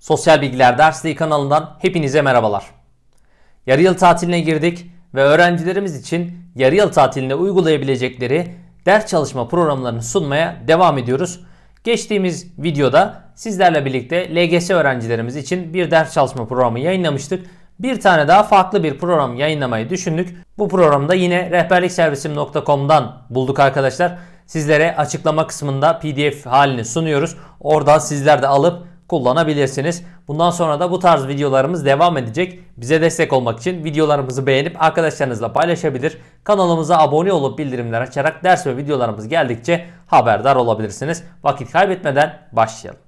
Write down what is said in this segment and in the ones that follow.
Sosyal Bilgiler Dersliği kanalından hepinize merhabalar. Yarı yıl tatiline girdik ve öğrencilerimiz için yarı yıl tatiline uygulayabilecekleri ders çalışma programlarını sunmaya devam ediyoruz. Geçtiğimiz videoda sizlerle birlikte LGS öğrencilerimiz için bir ders çalışma programı yayınlamıştık. Bir tane daha farklı bir program yayınlamayı düşündük. Bu programda yine rehberlikservisim.com'dan bulduk arkadaşlar. Sizlere açıklama kısmında pdf halini sunuyoruz. Oradan sizler de alıp kullanabilirsiniz. Bundan sonra da bu tarz videolarımız devam edecek. Bize destek olmak için videolarımızı beğenip arkadaşlarınızla paylaşabilir. Kanalımıza abone olup bildirimler açarak ders ve videolarımız geldikçe haberdar olabilirsiniz. Vakit kaybetmeden başlayalım.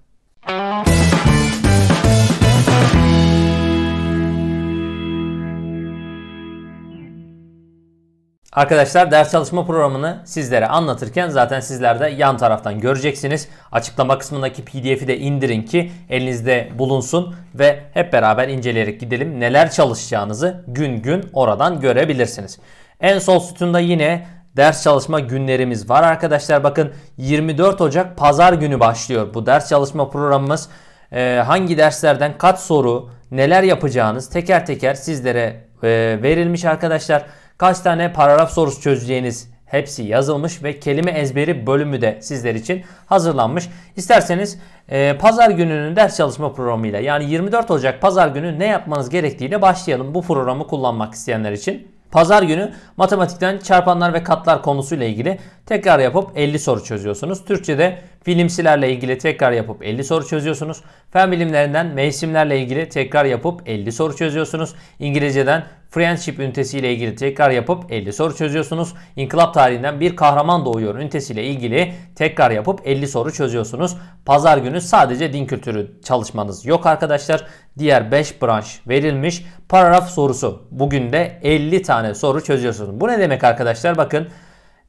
Arkadaşlar ders çalışma programını sizlere anlatırken zaten sizler de yan taraftan göreceksiniz. Açıklama kısmındaki pdf'i de indirin ki elinizde bulunsun ve hep beraber inceleyerek gidelim. Neler çalışacağınızı gün gün oradan görebilirsiniz. En sol sütunda yine ders çalışma günlerimiz var arkadaşlar. Bakın 24 Ocak pazar günü başlıyor bu ders çalışma programımız. Ee, hangi derslerden kaç soru, neler yapacağınız teker teker sizlere e, verilmiş arkadaşlar. Arkadaşlar. Kaç tane paragraf sorusu çözeceğiniz hepsi yazılmış ve kelime ezberi bölümü de sizler için hazırlanmış. İsterseniz e, pazar gününün ders çalışma programıyla yani 24 Ocak pazar günü ne yapmanız gerektiğiyle başlayalım bu programı kullanmak isteyenler için. Pazar günü matematikten çarpanlar ve katlar konusuyla ilgili tekrar yapıp 50 soru çözüyorsunuz. Türkçe'de bilimsilerle ilgili tekrar yapıp 50 soru çözüyorsunuz. Fen bilimlerinden mevsimlerle ilgili tekrar yapıp 50 soru çözüyorsunuz. İngilizceden Friendship ünitesiyle ilgili tekrar yapıp 50 soru çözüyorsunuz. İnkılap tarihinden bir kahraman doğuyor ünitesiyle ilgili tekrar yapıp 50 soru çözüyorsunuz. Pazar günü sadece din kültürü çalışmanız yok arkadaşlar. Diğer 5 branş verilmiş. Paragraf sorusu. Bugün de 50 tane soru çözüyorsunuz. Bu ne demek arkadaşlar? Bakın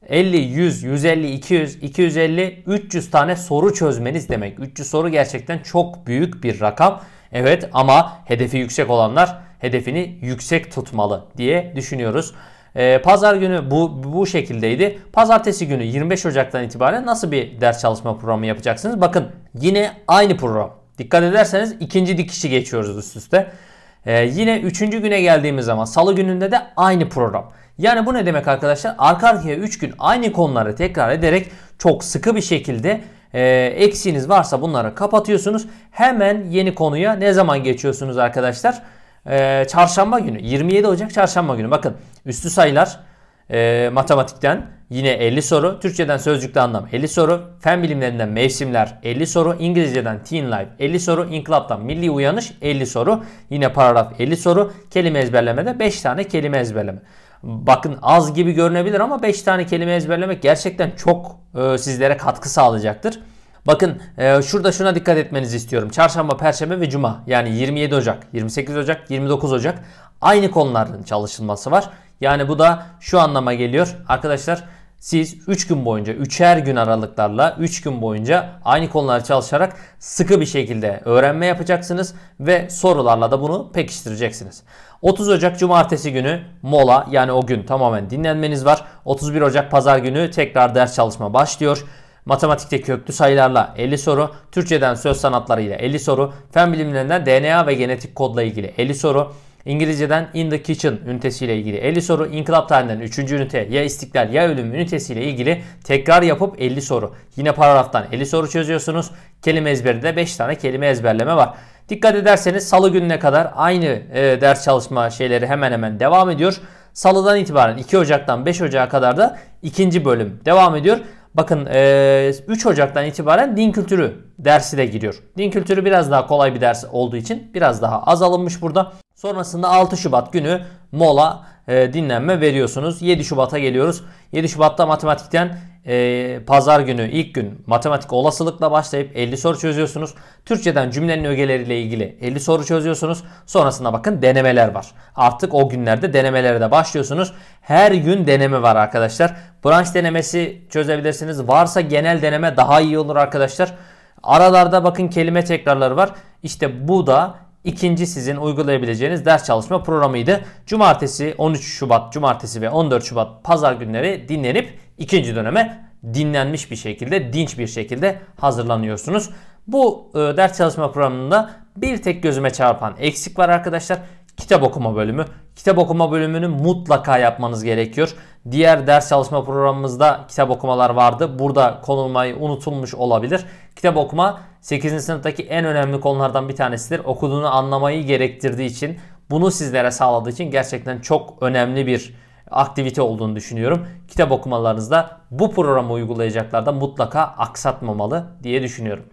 50, 100, 150, 200, 250, 300 tane soru çözmeniz demek. 300 soru gerçekten çok büyük bir rakam. Evet ama hedefi yüksek olanlar hedefini yüksek tutmalı diye düşünüyoruz. E, pazar günü bu bu şekildeydi. Pazartesi günü 25 Ocak'tan itibaren nasıl bir ders çalışma programı yapacaksınız? Bakın yine aynı program. Dikkat ederseniz ikinci dikişi geçiyoruz üst üste. Ee, yine üçüncü güne geldiğimiz zaman salı gününde de aynı program. Yani bu ne demek arkadaşlar? Arka arkaya 3 gün aynı konuları tekrar ederek çok sıkı bir şekilde e, eksiğiniz varsa bunları kapatıyorsunuz. Hemen yeni konuya ne zaman geçiyorsunuz arkadaşlar? Arkadaşlar e, çarşamba günü 27 Ocak çarşamba günü bakın üstü sayılar e, matematikten yine 50 soru, Türkçeden sözcükte anlam 50 soru, fen bilimlerinden mevsimler 50 soru, İngilizceden teen life 50 soru, inkılaptan milli uyanış 50 soru, yine paragraf 50 soru, kelime ezberlemede 5 tane kelime ezberleme. Bakın az gibi görünebilir ama 5 tane kelime ezberlemek gerçekten çok e, sizlere katkı sağlayacaktır. Bakın e, şurada şuna dikkat etmenizi istiyorum. Çarşamba, Perşembe ve Cuma yani 27 Ocak, 28 Ocak, 29 Ocak aynı konuların çalışılması var. Yani bu da şu anlama geliyor. Arkadaşlar siz 3 gün boyunca 3'er gün aralıklarla 3 gün boyunca aynı konuları çalışarak sıkı bir şekilde öğrenme yapacaksınız ve sorularla da bunu pekiştireceksiniz. 30 Ocak cumartesi günü mola yani o gün tamamen dinlenmeniz var. 31 Ocak pazar günü tekrar ders çalışma başlıyor matematikte köklü sayılarla 50 soru, Türkçeden söz sanatlarıyla 50 soru, fen bilimlerinden DNA ve genetik kodla ilgili 50 soru, İngilizceden In the Kitchen ünitesiyle ilgili 50 soru, İnkılap Tarihinden 3. ünite ya İstiklal ya Ölüm ünitesiyle ilgili tekrar yapıp 50 soru. Yine paragraftan 50 soru çözüyorsunuz. Kelime ezberinde 5 tane kelime ezberleme var. Dikkat ederseniz salı gününe kadar aynı e, ders çalışma şeyleri hemen hemen devam ediyor. Salıdan itibaren 2 Ocak'tan 5 Ocak'a kadar da ikinci bölüm devam ediyor. Bakın 3 e, Ocak'tan itibaren din kültürü dersi de giriyor. Din kültürü biraz daha kolay bir ders olduğu için biraz daha az alınmış burada. Sonrasında 6 Şubat günü mola e, dinlenme veriyorsunuz. 7 Şubat'a geliyoruz. 7 Şubat'ta matematikten e, pazar günü ilk gün matematik olasılıkla başlayıp 50 soru çözüyorsunuz. Türkçeden cümlenin ögeleriyle ilgili 50 soru çözüyorsunuz. Sonrasında bakın denemeler var. Artık o günlerde denemelere de başlıyorsunuz. Her gün deneme var arkadaşlar. Branş denemesi çözebilirsiniz. Varsa genel deneme daha iyi olur arkadaşlar. Aralarda bakın kelime tekrarları var. İşte bu da ikinci sizin uygulayabileceğiniz ders çalışma programıydı. Cumartesi 13 Şubat, Cumartesi ve 14 Şubat pazar günleri dinlenip ikinci döneme dinlenmiş bir şekilde, dinç bir şekilde hazırlanıyorsunuz. Bu e, ders çalışma programında bir tek gözüme çarpan eksik var arkadaşlar. Kitap okuma bölümü. Kitap okuma bölümünü mutlaka yapmanız gerekiyor. Diğer ders çalışma programımızda kitap okumalar vardı. Burada konulmayı unutulmuş olabilir. Kitap okuma 8. sınıftaki en önemli konulardan bir tanesidir. Okuduğunu anlamayı gerektirdiği için, bunu sizlere sağladığı için gerçekten çok önemli bir aktivite olduğunu düşünüyorum. Kitap okumalarınızda bu programı uygulayacaklarda mutlaka aksatmamalı diye düşünüyorum.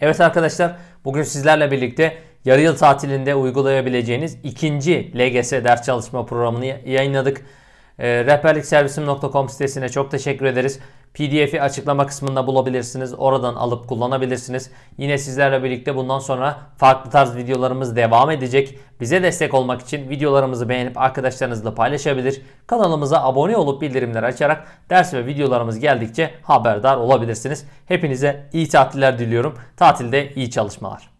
Evet arkadaşlar bugün sizlerle birlikte yarı yıl tatilinde uygulayabileceğiniz ikinci LGS ders çalışma programını yayınladık. E, ee, rehberlikservisim.com sitesine çok teşekkür ederiz. PDF'i açıklama kısmında bulabilirsiniz. Oradan alıp kullanabilirsiniz. Yine sizlerle birlikte bundan sonra farklı tarz videolarımız devam edecek. Bize destek olmak için videolarımızı beğenip arkadaşlarınızla paylaşabilir. Kanalımıza abone olup bildirimleri açarak ders ve videolarımız geldikçe haberdar olabilirsiniz. Hepinize iyi tatiller diliyorum. Tatilde iyi çalışmalar.